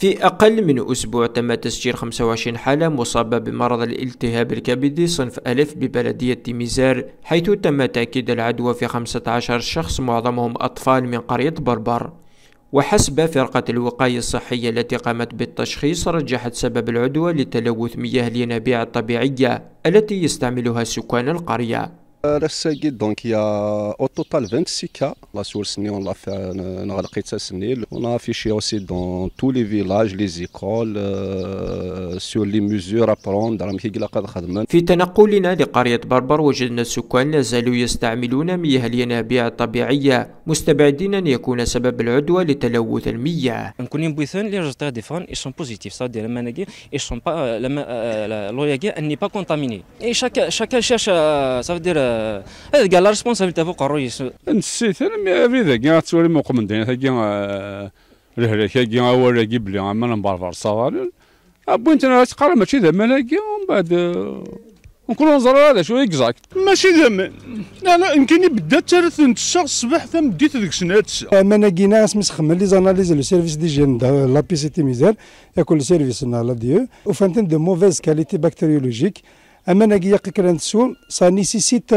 في أقل من أسبوع تم تسجيل 25 حالة مصابة بمرض الالتهاب الكبدي صنف ألف ببلدية ميزار حيث تم تأكيد العدوى في 15 شخص معظمهم أطفال من قرية بربر وحسب فرقة الوقاية الصحية التي قامت بالتشخيص رجحت سبب العدوى لتلوث مياه الينابيع الطبيعية التي يستعملها سكان القرية رساقي دونك يا او توتال 26 كا لا سورس ني اون لا في نغلقيت سني اون افيشي اوسي دون تو لي فيلاج لي زيكول سور لي ميزور ابروند راهم كيقلق خدمة في تنقلنا لقريه بربر وجدنا السكان لا زالوا يستعملون مياه الينابيع الطبيعيه مستبعدين ان يكون سبب العدوى لتلوث المياه نكون بويثون لي ريزولتا ديفون اي سون بوزيتيف سا دير لما اي سون با لما لو يجي اني با كونتاميني اي شاك شاك شيرش سا دير هذا قال لا ريسبونسابيلتي فوق الرئيس نسيت انا ابيدا كي غتولي موقف من دين كي آه، رهري كي اول آه، جيب لي عمال آه، نبرفر صغار بوينت انا تقرا ماشي ذا ملاكي ومن بعد نكونوا نزرع هذا شو اكزاكت ماشي زمان لا لا يمكن يبدا انت نتشا الصباح ثم بديت هذيك السنه تسع ما ناكينا سمس خمن لي زاناليز لو سيرفيس دي جين لا بي سي تي ميزير ياكل سيرفيس لا ديو وفانتين دو موفيز كاليتي بكتيريولوجيك أمانة كلا نسوم سنسيسيت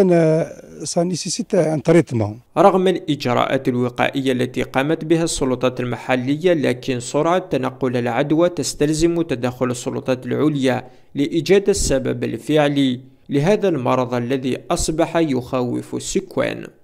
سانيسيسيت أن تريتمون رغم الإجراءات الوقائية التي قامت بها السلطات المحلية لكن سرعة تنقل العدوى تستلزم تدخل السلطات العليا لإيجاد السبب الفعلي لهذا المرض الذي أصبح يخوف السكان